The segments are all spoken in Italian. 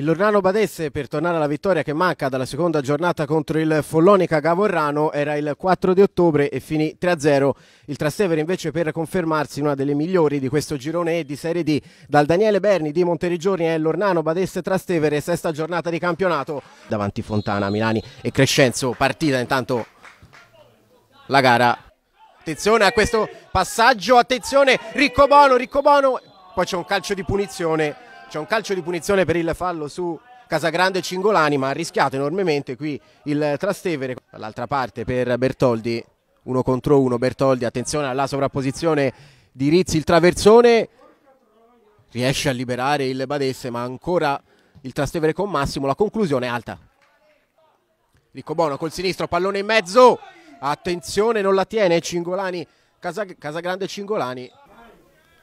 Il Lornano Badesse per tornare alla vittoria che manca dalla seconda giornata contro il Follonica Gavorrano era il 4 di ottobre e finì 3-0. Il Trastevere invece per confermarsi una delle migliori di questo girone E di Serie D. Dal Daniele Berni di Monteriggioni è Lornano Badesse Trastevere, sesta giornata di campionato. Davanti Fontana, Milani e Crescenzo, partita intanto la gara. Attenzione a questo passaggio, attenzione Riccobono, Riccobono, poi c'è un calcio di punizione c'è un calcio di punizione per il fallo su Casagrande Cingolani, ma ha rischiato enormemente qui il Trastevere. Dall'altra parte per Bertoldi, uno contro uno. Bertoldi, attenzione alla sovrapposizione di Rizzi, il traversone. Riesce a liberare il Badesse, ma ancora il Trastevere con Massimo. La conclusione è alta. Riccobono col sinistro, pallone in mezzo. Attenzione, non la tiene Cingolani. Casag Casagrande Cingolani.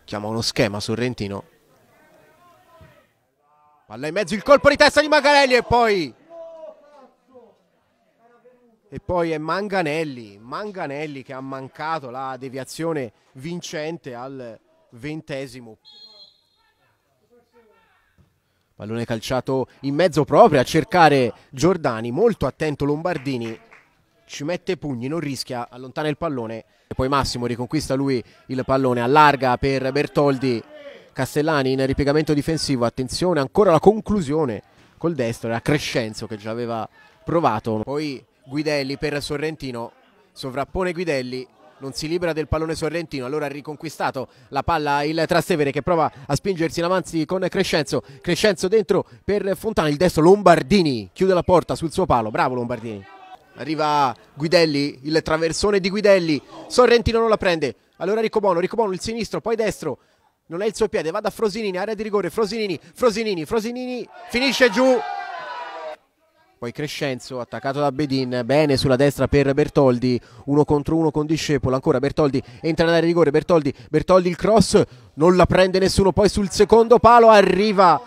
Chiama uno schema Sorrentino Palla in mezzo, il colpo di testa di Manganelli e poi... E poi è Manganelli, Manganelli che ha mancato la deviazione vincente al ventesimo. Pallone calciato in mezzo proprio a cercare Giordani, molto attento Lombardini, ci mette pugni, non rischia, allontana il pallone e poi Massimo riconquista lui il pallone, allarga per Bertoldi Castellani in ripiegamento difensivo, attenzione ancora la conclusione col destro, era Crescenzo che già aveva provato. Poi Guidelli per Sorrentino, sovrappone Guidelli, non si libera del pallone Sorrentino, allora ha riconquistato la palla il Trastevere che prova a spingersi in avanti con Crescenzo, Crescenzo dentro per Fontana, il destro Lombardini chiude la porta sul suo palo, bravo Lombardini. Arriva Guidelli, il traversone di Guidelli, Sorrentino non la prende, allora Riccobono, Riccobono il sinistro, poi destro, non è il suo piede, va da Frosinini, area di rigore, Frosinini, Frosinini, Frosinini, finisce giù. Poi Crescenzo attaccato da Bedin, bene sulla destra per Bertoldi, uno contro uno con Discepolo, ancora Bertoldi entra nell'area di rigore, Bertoldi, Bertoldi il cross, non la prende nessuno, poi sul secondo palo arriva,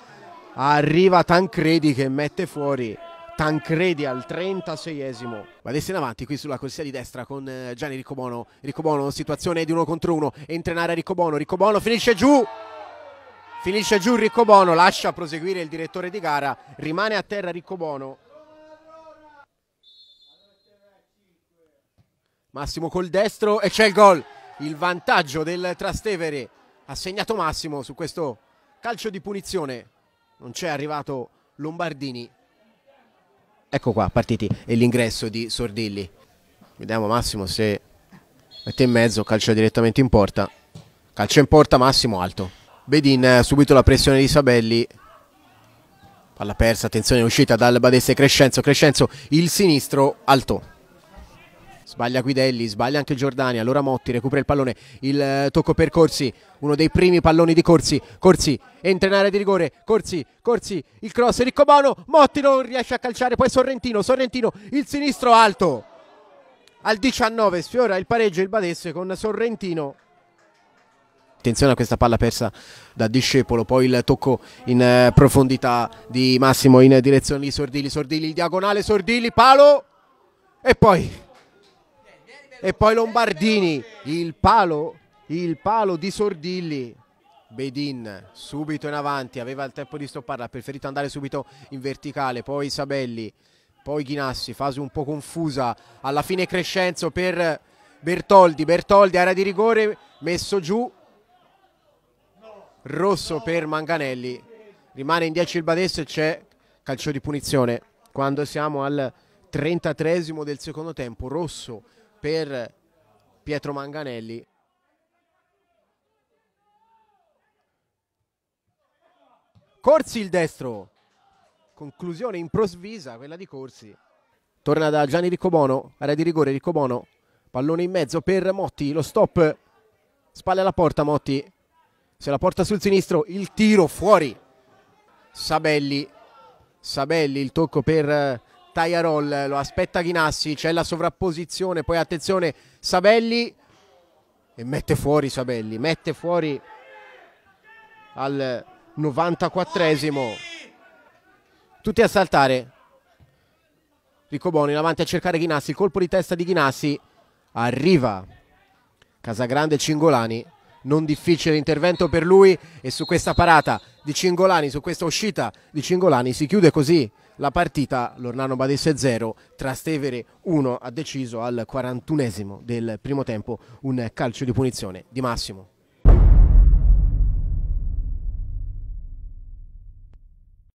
arriva Tancredi che mette fuori. Tancredi al 36esimo. Badessa in avanti qui sulla corsia di destra con eh, Gianni Riccobono. Riccobono, situazione di uno contro uno. Entra in area Riccobono. Riccobono finisce giù. Finisce giù Riccobono. Lascia proseguire il direttore di gara. Rimane a terra Riccobono. Massimo col destro e c'è il gol. Il vantaggio del Trastevere. Ha segnato Massimo su questo calcio di punizione. Non c'è arrivato Lombardini. Ecco qua, partiti, e l'ingresso di Sordilli. Vediamo Massimo se mette in mezzo, calcio direttamente in porta. Calcio in porta, Massimo alto. Bedin eh, subito la pressione di Sabelli. Palla persa, attenzione, uscita dal Badesse Crescenzo. Crescenzo il sinistro, alto. Sbaglia Guidelli, sbaglia anche Giordani, allora Motti recupera il pallone, il eh, tocco per Corsi, uno dei primi palloni di Corsi, Corsi entra in area di rigore, Corsi, Corsi, il cross, Riccobono, Motti non riesce a calciare, poi Sorrentino, Sorrentino, il sinistro alto, al 19 sfiora il pareggio il Badesse con Sorrentino. Attenzione a questa palla persa da Discepolo, poi il tocco in eh, profondità di Massimo in direzione di Sordili, Sordili, il diagonale, Sordili, palo e poi e poi Lombardini, il palo, il palo di Sordilli. Bedin subito in avanti, aveva il tempo di stopparla, ha preferito andare subito in verticale, poi Sabelli, poi Ghinassi, fase un po' confusa, alla fine Crescenzo per Bertoldi, Bertoldi area di rigore, messo giù, rosso per Manganelli, rimane in 10 il Badesso e c'è calcio di punizione quando siamo al 33 del secondo tempo, rosso per Pietro Manganelli. Corsi il destro, conclusione improvvisa quella di Corsi. Torna da Gianni Riccobono, area di rigore Riccobono, pallone in mezzo per Motti, lo stop, spalle alla porta Motti, se la porta sul sinistro, il tiro fuori. Sabelli, Sabelli il tocco per Tajarol lo aspetta Ghinassi, c'è la sovrapposizione, poi attenzione Sabelli e mette fuori Sabelli, mette fuori al 94esimo. Tutti a saltare. Riccoboni davanti a cercare Ghinassi, colpo di testa di Ghinassi, arriva Casagrande Cingolani, non difficile intervento per lui e su questa parata di Cingolani, su questa uscita di Cingolani si chiude così la partita Lornano Badesse 0, Trastevere 1 ha deciso al 41 esimo del primo tempo un calcio di punizione di Massimo.